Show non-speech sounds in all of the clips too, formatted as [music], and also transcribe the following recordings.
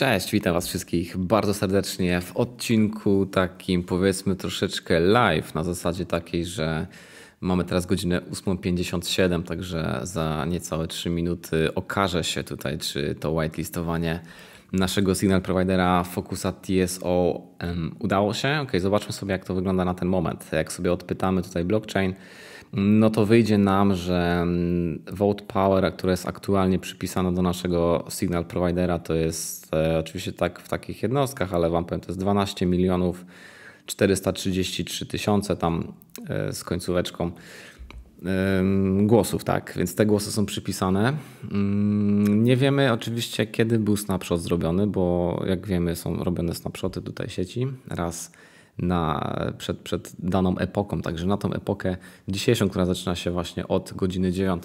Cześć, witam Was wszystkich bardzo serdecznie w odcinku takim powiedzmy troszeczkę live, na zasadzie takiej, że mamy teraz godzinę 8.57, także za niecałe 3 minuty okaże się tutaj, czy to whitelistowanie naszego signal providera Focusa TSO um, udało się. Ok, zobaczmy sobie, jak to wygląda na ten moment. Jak sobie odpytamy tutaj blockchain, no to wyjdzie nam, że Vote Power, które jest aktualnie przypisane do naszego signal providera, to jest e, oczywiście tak w takich jednostkach, ale Wam powiem, to jest 12 milionów 433 tysiące tam e, z końcóweczką głosów, tak, więc te głosy są przypisane. Mm, nie wiemy oczywiście, kiedy był snapshot zrobiony, bo jak wiemy, są robione snapshoty tutaj sieci raz na, przed, przed daną epoką. Także na tą epokę dzisiejszą, która zaczyna się właśnie od godziny 9,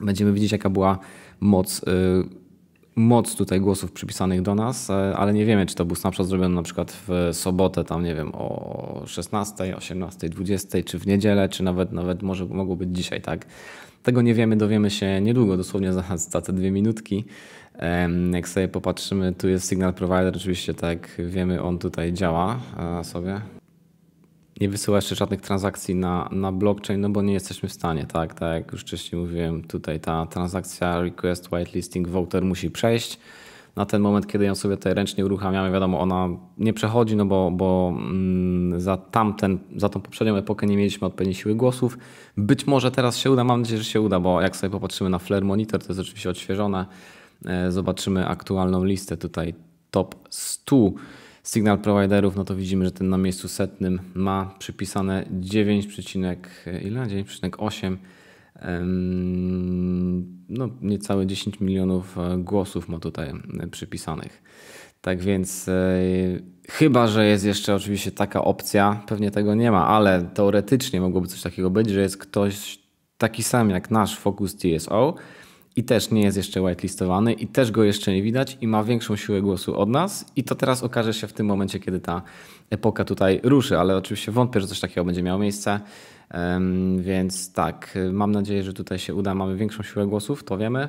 będziemy widzieć, jaka była moc. Yy, moc tutaj głosów przypisanych do nas, e, ale nie wiemy, czy to był snapshot zrobiony na przykład w sobotę, tam nie wiem, o 16, 18, 20, czy w niedzielę, czy nawet, nawet może mogło być dzisiaj, tak? Tego nie wiemy, dowiemy się niedługo, dosłownie za, [laughs] za te dwie minutki. Jak sobie popatrzymy, tu jest signal provider, oczywiście tak wiemy, on tutaj działa e, sobie nie wysyła jeszcze żadnych transakcji na, na blockchain, no bo nie jesteśmy w stanie, tak? Tak jak już wcześniej mówiłem, tutaj ta transakcja request whitelisting voter musi przejść. Na ten moment, kiedy ją sobie tutaj ręcznie uruchamiamy, wiadomo, ona nie przechodzi, no bo, bo mm, za tamten, za tą poprzednią epokę nie mieliśmy odpowiedniej siły głosów. Być może teraz się uda, mam nadzieję, że się uda, bo jak sobie popatrzymy na Flare Monitor, to jest oczywiście odświeżone, e, zobaczymy aktualną listę tutaj top 100 signal providerów, no to widzimy, że ten na miejscu setnym ma przypisane 9, e, ile? 9,8 no niecałe 10 milionów e, głosów ma tutaj e, przypisanych. Tak więc chyba, że jest jeszcze oczywiście taka opcja, pewnie tego nie ma, ale teoretycznie mogłoby coś takiego być, że jest ktoś taki sam jak nasz Focus TSO, i też nie jest jeszcze whitelistowany i też go jeszcze nie widać i ma większą siłę głosu od nas i to teraz okaże się w tym momencie, kiedy ta epoka tutaj ruszy, ale oczywiście wątpię, że coś takiego będzie miało miejsce, więc tak, mam nadzieję, że tutaj się uda, mamy większą siłę głosów, to wiemy.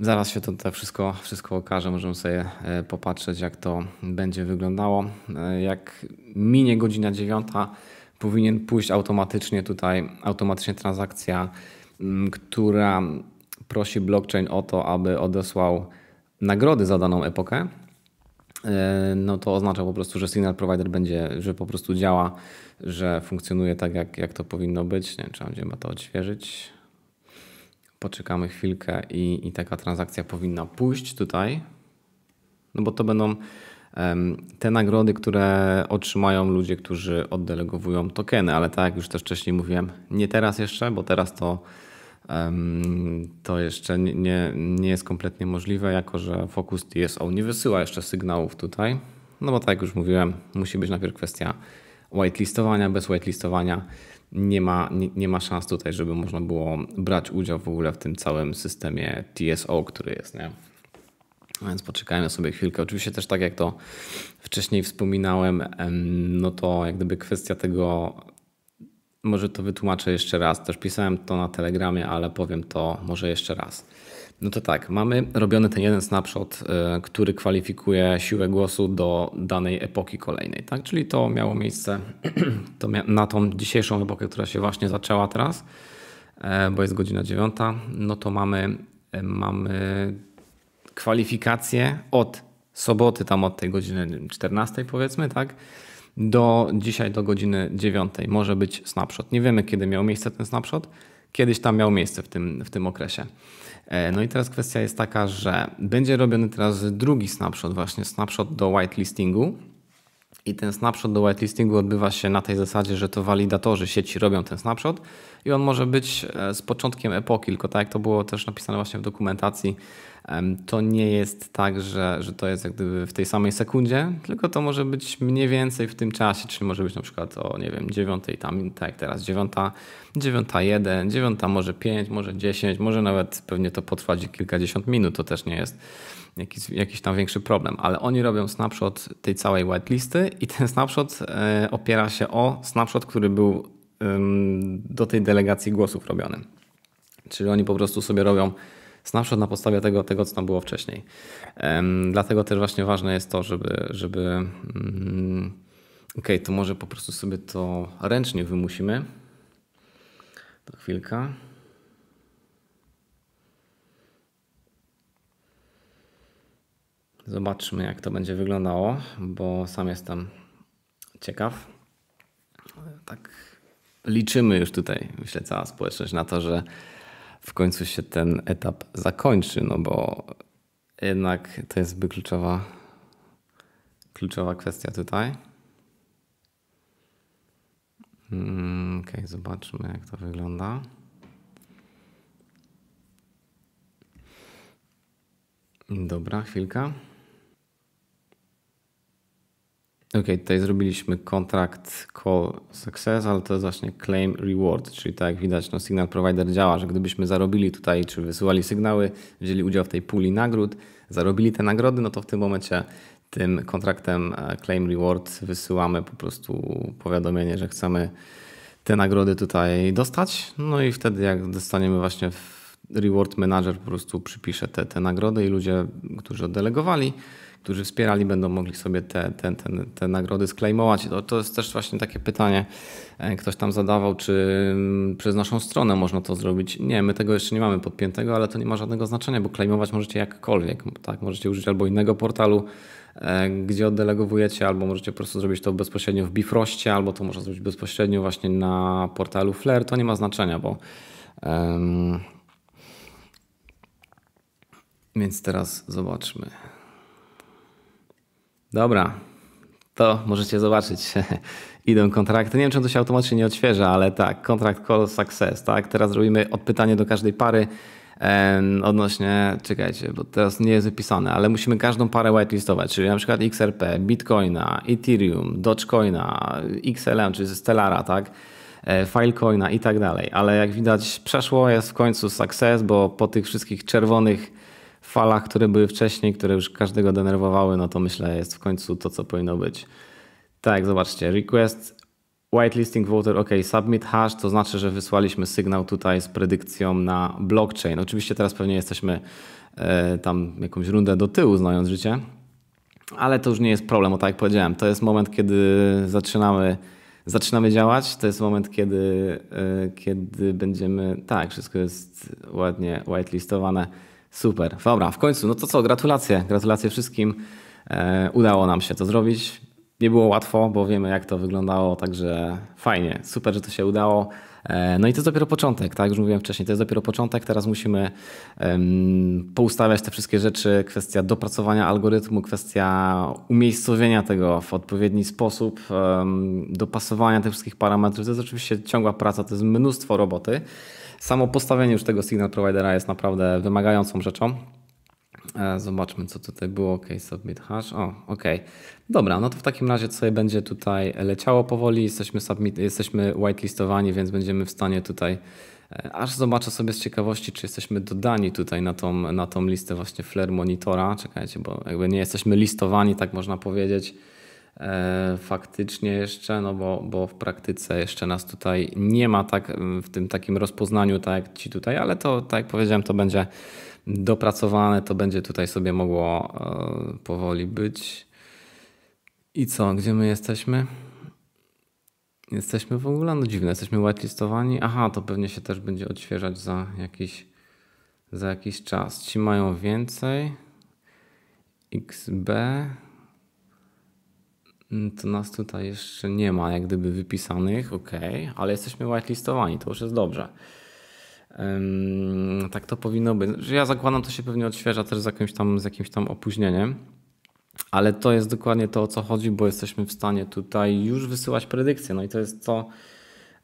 Zaraz się to, to wszystko, wszystko okaże, możemy sobie e, popatrzeć, jak to będzie wyglądało. E, jak minie godzina dziewiąta, powinien pójść automatycznie tutaj, automatycznie transakcja, która prosi blockchain o to, aby odesłał nagrody za daną epokę, e, no to oznacza po prostu, że signal provider będzie, że po prostu działa, że funkcjonuje tak, jak, jak to powinno być. Nie wiem, czy będzie to odświeżyć. Poczekamy chwilkę i, i taka transakcja powinna pójść tutaj. No bo to będą um, te nagrody, które otrzymają ludzie, którzy oddelegowują tokeny, ale tak jak już też wcześniej mówiłem, nie teraz jeszcze, bo teraz to to jeszcze nie, nie, jest kompletnie możliwe, jako że fokus TSO nie wysyła jeszcze sygnałów tutaj. No bo tak jak już mówiłem, musi być najpierw kwestia whitelistowania. Bez whitelistowania nie ma, nie, nie, ma szans tutaj, żeby można było brać udział w ogóle w tym całym systemie TSO, który jest. Nie? Więc poczekajmy sobie chwilkę. Oczywiście też tak jak to wcześniej wspominałem, no to jak gdyby kwestia tego może to wytłumaczę jeszcze raz. Też pisałem to na Telegramie, ale powiem to może jeszcze raz. No to tak, mamy robiony ten jeden snapshot, e, który kwalifikuje siłę głosu do danej epoki kolejnej, tak? Czyli to miało miejsce [clears throat] na tą dzisiejszą epokę, która się właśnie zaczęła teraz, e, bo jest godzina dziewiąta. No to mamy, e, mamy kwalifikacje od soboty, tam od tej godziny 14 powiedzmy, tak? do dzisiaj do godziny 9 może być snapshot. Nie wiemy, kiedy miał miejsce ten snapshot. Kiedyś tam miał miejsce w tym, w tym okresie. E, no i teraz kwestia jest taka, że będzie robiony teraz drugi snapshot, właśnie snapshot do whitelistingu. I ten snapshot do whitelistingu odbywa się na tej zasadzie, że to walidatorzy sieci robią ten snapshot, i on może być e, z początkiem epoki, tylko tak jak to było też napisane właśnie w dokumentacji, to nie jest tak, że, że to jest jak gdyby w tej samej sekundzie, tylko to może być mniej więcej w tym czasie, czyli może być na przykład o, nie wiem, dziewiątej tam, tak jak teraz, dziewiąta, dziewiąta jeden, dziewiąta może pięć, może dziesięć, może nawet pewnie to potrwać kilkadziesiąt minut, to też nie jest jakiś, jakiś tam większy problem, ale oni robią snapshot tej całej whitelisty i ten snapshot e, opiera się o snapshot, który był do tej delegacji głosów robiony. Czyli oni po prostu sobie robią snapshot na podstawie tego, tego co tam było wcześniej. Dlatego też właśnie ważne jest to, żeby, żeby mm, ok, to może po prostu sobie to ręcznie wymusimy. To chwilka. Zobaczmy, jak to będzie wyglądało, bo sam jestem ciekaw. Tak liczymy już tutaj, myślę, cała społeczność na to, że w końcu się ten etap zakończy, no bo jednak to jest by kluczowa, kluczowa kwestia tutaj. Mm, okay, zobaczmy jak to wygląda. Dobra, chwilka. Okej, okay, tutaj zrobiliśmy kontrakt call success, ale to jest właśnie claim reward, czyli tak jak widać, no signal provider działa, że gdybyśmy zarobili tutaj, czy wysyłali sygnały, wzięli udział w tej puli nagród, zarobili te nagrody, no to w tym momencie tym kontraktem e, claim reward wysyłamy po prostu powiadomienie, że chcemy te nagrody tutaj dostać. No i wtedy jak dostaniemy właśnie reward manager po prostu przypisze te, te nagrody i ludzie, którzy oddelegowali, którzy wspierali, będą mogli sobie te, te, te, te nagrody sklejmować. To, to jest też właśnie takie pytanie, e, ktoś tam zadawał, czy mm, przez naszą stronę można to zrobić. Nie, my tego jeszcze nie mamy podpiętego, ale to nie ma żadnego znaczenia, bo klejmować możecie jakkolwiek. Tak? Możecie użyć albo innego portalu, e, gdzie oddelegowujecie, albo możecie po prostu zrobić to bezpośrednio w Bifroście, albo to można zrobić bezpośrednio właśnie na portalu Flare. To nie ma znaczenia, bo... Um... Więc teraz zobaczmy. Dobra, to możecie zobaczyć. [laughs] Idą kontrakty. Nie wiem, czy to się automatycznie nie odświeża, ale tak, kontrakt call success, tak? Teraz robimy odpytanie do każdej pary odnośnie, czekajcie, bo teraz nie jest wypisane, ale musimy każdą parę whitelistować, czyli na przykład XRP, Bitcoina, Ethereum, Dogecoina, XLM, czyli Stellara, tak? E, Filecoina i tak dalej. Ale jak widać, przeszło jest w końcu sukces, bo po tych wszystkich czerwonych falach, które były wcześniej, które już każdego denerwowały, no to myślę jest w końcu to, co powinno być. Tak, zobaczcie, request whitelisting voter, ok, submit hash, to znaczy, że wysłaliśmy sygnał tutaj z predykcją na blockchain. Oczywiście teraz pewnie jesteśmy y, tam jakąś rundę do tyłu, znając życie, ale to już nie jest problem, o tak jak powiedziałem, to jest moment, kiedy zaczynamy zaczynamy działać. To jest moment, kiedy, e, kiedy będziemy. Tak, wszystko jest ładnie whitelistowane. Super, dobra, w końcu, no to co, gratulacje, gratulacje wszystkim. E, udało nam się to zrobić. Nie było łatwo, bo wiemy jak to wyglądało, także fajnie, super, że to się udało. E, no i to jest dopiero początek, tak? Już mówiłem wcześniej, to jest dopiero początek. Teraz musimy um, poustawiać te wszystkie rzeczy, kwestia dopracowania algorytmu, kwestia umiejscowienia tego w odpowiedni sposób, um, dopasowania tych wszystkich parametrów. To jest oczywiście ciągła praca, to jest mnóstwo roboty. Samo postawienie już tego signal providera jest naprawdę wymagającą rzeczą. E, zobaczmy, co tutaj było. OK, submit hash. O, OK. Dobra, no to w takim razie, co będzie tutaj leciało powoli. Jesteśmy, submit, jesteśmy whitelistowani, więc będziemy w stanie tutaj. E, aż zobaczę sobie z ciekawości, czy jesteśmy dodani tutaj na tą, na tą listę właśnie Flare Monitora. Czekajcie, bo jakby nie jesteśmy listowani, tak można powiedzieć. E, faktycznie jeszcze, no bo, bo w praktyce jeszcze nas tutaj nie ma tak mm, w tym takim rozpoznaniu, tak jak ci tutaj, ale to, tak jak powiedziałem, to będzie dopracowane, to będzie tutaj sobie mogło e, powoli być. I co, gdzie my jesteśmy? Jesteśmy w ogóle, no dziwne, jesteśmy whitelistowani. Aha, to pewnie się też będzie odświeżać za jakiś, za jakiś czas. Ci mają więcej. XB, to nas tutaj jeszcze nie ma jak gdyby wypisanych, ok, ale jesteśmy whitelistowani, to już jest dobrze. Um, tak to powinno być. Ja zakładam, to się pewnie odświeża też z jakimś tam, z jakimś tam opóźnieniem. Ale to jest dokładnie to, o co chodzi, bo jesteśmy w stanie tutaj już wysyłać predykcje. No i to jest to,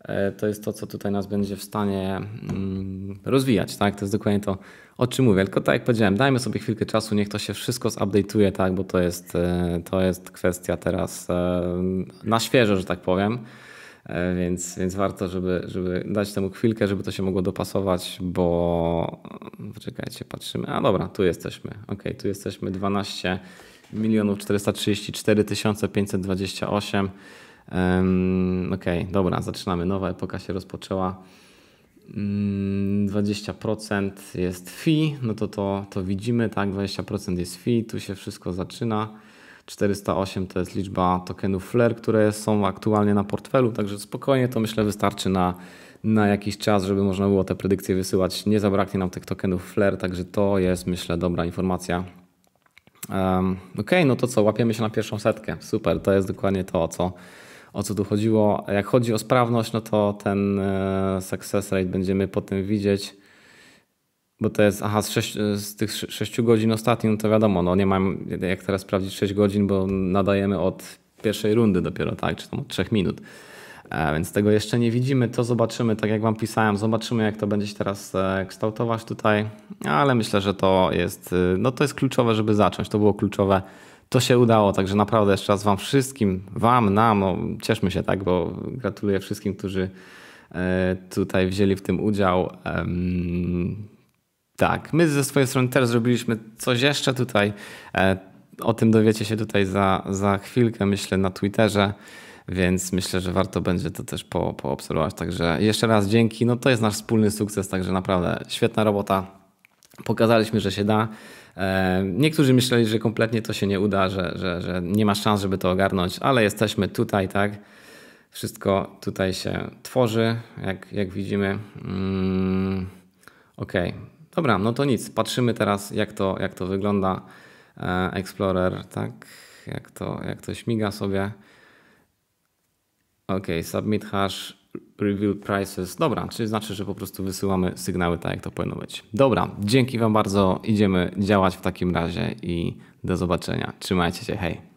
E, to jest to, co tutaj nas będzie w stanie mm, rozwijać, tak? To jest dokładnie to, o czym mówię. Tylko tak jak powiedziałem, dajmy sobie chwilkę czasu, niech to się wszystko zupdate'uje, tak? Bo to jest, e, to jest kwestia teraz e, na świeżo, że tak powiem. Więc, więc warto, żeby, żeby dać temu chwilkę, żeby to się mogło dopasować, bo czekajcie, patrzymy. A dobra, tu jesteśmy. Ok, tu jesteśmy 12 milionów 434 528 Okej, okay, dobra, zaczynamy. Nowa epoka się rozpoczęła. 20% mm, jest fee, no to, to to widzimy, tak? 20% jest fee, tu się wszystko zaczyna. 408 to jest liczba tokenów FLER, które są aktualnie na portfelu, także spokojnie to myślę wystarczy na, na jakiś czas, żeby można było te predykcje wysyłać. Nie zabraknie nam tych tokenów FLER, także to jest myślę dobra informacja. Um, ok, no to co, łapiemy się na pierwszą setkę. Super, to jest dokładnie to, o co o co tu chodziło. Jak chodzi o sprawność, no to ten e, success rate będziemy potem widzieć, bo to jest, aha, z, e, z tych 6 godzin ostatnich, no to wiadomo, no nie mam jak teraz sprawdzić 6 godzin, bo nadajemy od pierwszej rundy dopiero, tak, czy tam od 3 minut. E, więc tego jeszcze nie widzimy, to zobaczymy, tak jak Wam pisałem, zobaczymy jak to będzie się teraz kształtować tutaj, ale myślę, że to jest, no to jest kluczowe, żeby zacząć, to było kluczowe to się udało, także naprawdę jeszcze raz Wam wszystkim, Wam, nam, no, cieszmy się, tak, bo gratuluję wszystkim, którzy e, tutaj wzięli w tym udział. Tak, my ze swojej strony też zrobiliśmy coś jeszcze tutaj. E, o tym dowiecie się tutaj za, za chwilkę, myślę, na Twitterze, więc myślę, że warto będzie to też po, poobserwować. Także jeszcze raz dzięki. No to jest nasz wspólny sukces, także naprawdę świetna robota. Pokazaliśmy, że się da. E, niektórzy myśleli, że kompletnie to się nie uda, że, że, że nie ma szans, żeby to ogarnąć, ale jesteśmy tutaj, tak? Wszystko tutaj się tworzy, jak, jak widzimy. Mm, ok, dobra, no to nic. Patrzymy teraz, jak to, jak to wygląda. E, Explorer, tak? Jak to, jak to śmiga sobie. Ok, submit hash reveal prices. Dobra, czyli znaczy, że po prostu wysyłamy sygnały tak, jak to powinno być. Dobra, dzięki Wam bardzo. Idziemy działać w takim razie i do zobaczenia. Trzymajcie się, hej.